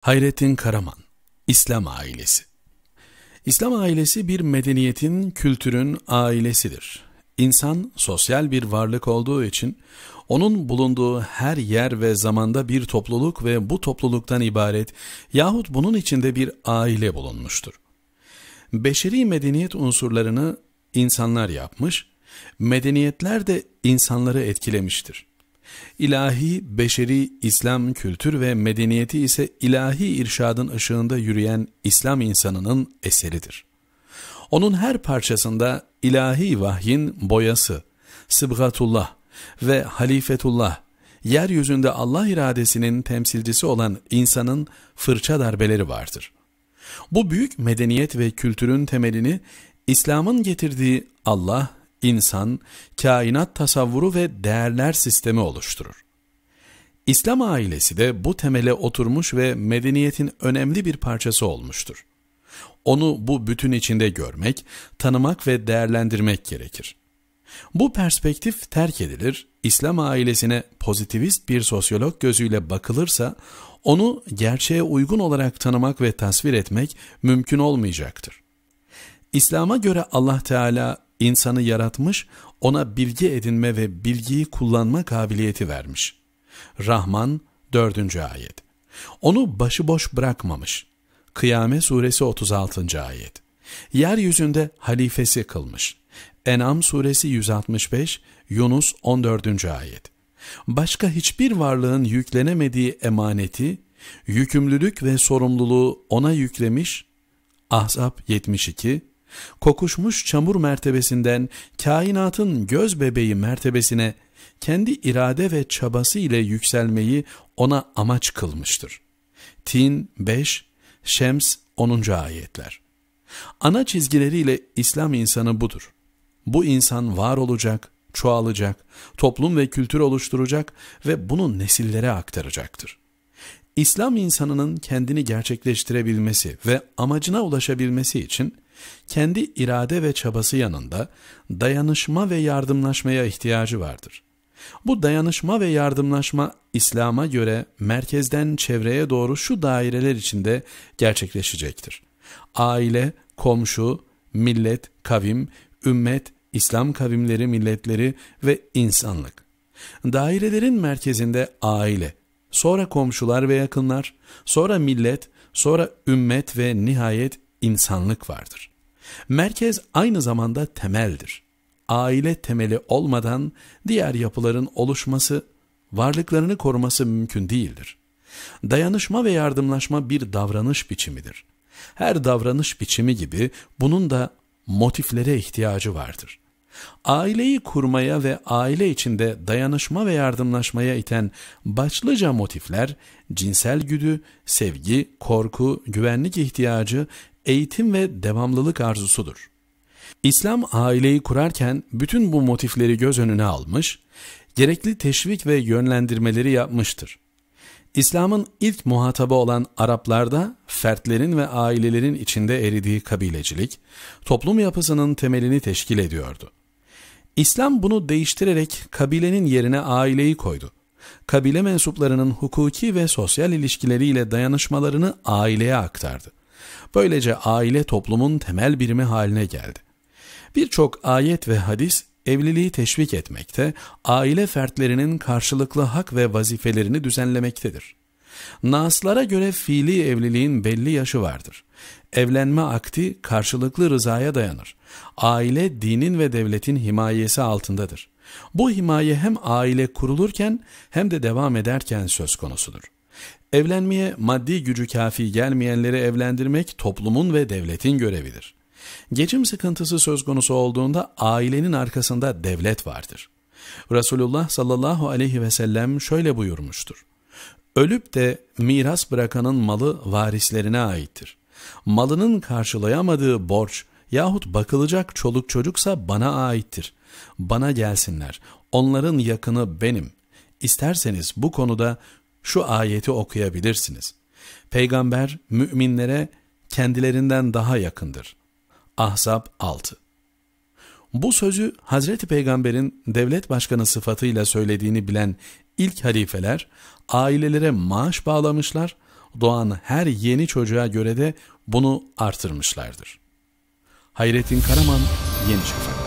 Hayrettin Karaman, İslam Ailesi İslam ailesi bir medeniyetin, kültürün ailesidir. İnsan sosyal bir varlık olduğu için onun bulunduğu her yer ve zamanda bir topluluk ve bu topluluktan ibaret yahut bunun içinde bir aile bulunmuştur. Beşeri medeniyet unsurlarını insanlar yapmış, medeniyetler de insanları etkilemiştir. İlahi, beşeri İslam kültür ve medeniyeti ise ilahi irşadın ışığında yürüyen İslam insanının eseridir. Onun her parçasında ilahi vahyin boyası, Sıbgatullah ve Halifetullah, yeryüzünde Allah iradesinin temsilcisi olan insanın fırça darbeleri vardır. Bu büyük medeniyet ve kültürün temelini İslam'ın getirdiği Allah insan, kainat tasavvuru ve değerler sistemi oluşturur. İslam ailesi de bu temele oturmuş ve medeniyetin önemli bir parçası olmuştur. Onu bu bütün içinde görmek, tanımak ve değerlendirmek gerekir. Bu perspektif terk edilir, İslam ailesine pozitivist bir sosyolog gözüyle bakılırsa, onu gerçeğe uygun olarak tanımak ve tasvir etmek mümkün olmayacaktır. İslam'a göre Allah Teala insanı yaratmış, ona bilgi edinme ve bilgiyi kullanma kabiliyeti vermiş. Rahman 4. ayet. Onu başıboş bırakmamış. Kıyame suresi 36. ayet. Yeryüzünde halifesi kılmış. En'am suresi 165, Yunus 14. ayet. Başka hiçbir varlığın yüklenemediği emaneti, yükümlülük ve sorumluluğu ona yüklemiş, Ahzab 72, kokuşmuş çamur mertebesinden kainatın göz bebeği mertebesine kendi irade ve çabası ile yükselmeyi ona amaç kılmıştır. Tin 5, Şems 10. ayetler. Ana çizgileriyle İslam insanı budur. Bu insan var olacak, çoğalacak, toplum ve kültür oluşturacak ve bunu nesillere aktaracaktır. İslam insanının kendini gerçekleştirebilmesi ve amacına ulaşabilmesi için kendi irade ve çabası yanında dayanışma ve yardımlaşmaya ihtiyacı vardır. Bu dayanışma ve yardımlaşma İslam'a göre merkezden çevreye doğru şu daireler içinde gerçekleşecektir. Aile, komşu, millet, kavim, ümmet, İslam kavimleri, milletleri ve insanlık. Dairelerin merkezinde aile, sonra komşular ve yakınlar, sonra millet, sonra ümmet ve nihayet insanlık vardır. Merkez aynı zamanda temeldir. Aile temeli olmadan diğer yapıların oluşması, varlıklarını koruması mümkün değildir. Dayanışma ve yardımlaşma bir davranış biçimidir. Her davranış biçimi gibi bunun da motiflere ihtiyacı vardır. Aileyi kurmaya ve aile içinde dayanışma ve yardımlaşmaya iten başlıca motifler cinsel güdü, sevgi, korku, güvenlik ihtiyacı eğitim ve devamlılık arzusudur. İslam aileyi kurarken bütün bu motifleri göz önüne almış, gerekli teşvik ve yönlendirmeleri yapmıştır. İslam'ın ilk muhatabı olan Araplarda fertlerin ve ailelerin içinde eridiği kabilecilik, toplum yapısının temelini teşkil ediyordu. İslam bunu değiştirerek kabilenin yerine aileyi koydu. Kabile mensuplarının hukuki ve sosyal ilişkileriyle dayanışmalarını aileye aktardı. Böylece aile toplumun temel birimi haline geldi. Birçok ayet ve hadis evliliği teşvik etmekte, aile fertlerinin karşılıklı hak ve vazifelerini düzenlemektedir. Naslara göre fiili evliliğin belli yaşı vardır. Evlenme akti karşılıklı rızaya dayanır. Aile dinin ve devletin himayesi altındadır. Bu himaye hem aile kurulurken hem de devam ederken söz konusudur. Evlenmeye maddi gücü kafi gelmeyenleri evlendirmek toplumun ve devletin görevidir. Geçim sıkıntısı söz konusu olduğunda ailenin arkasında devlet vardır. Resulullah sallallahu aleyhi ve sellem şöyle buyurmuştur. Ölüp de miras bırakanın malı varislerine aittir. Malının karşılayamadığı borç yahut bakılacak çoluk çocuksa bana aittir. Bana gelsinler, onların yakını benim. İsterseniz bu konuda şu ayeti okuyabilirsiniz. Peygamber müminlere kendilerinden daha yakındır. Ahzab 6 Bu sözü Hazreti Peygamber'in devlet başkanı sıfatıyla söylediğini bilen ilk halifeler ailelere maaş bağlamışlar, doğan her yeni çocuğa göre de bunu artırmışlardır. Hayrettin Karaman, Yeni Şafak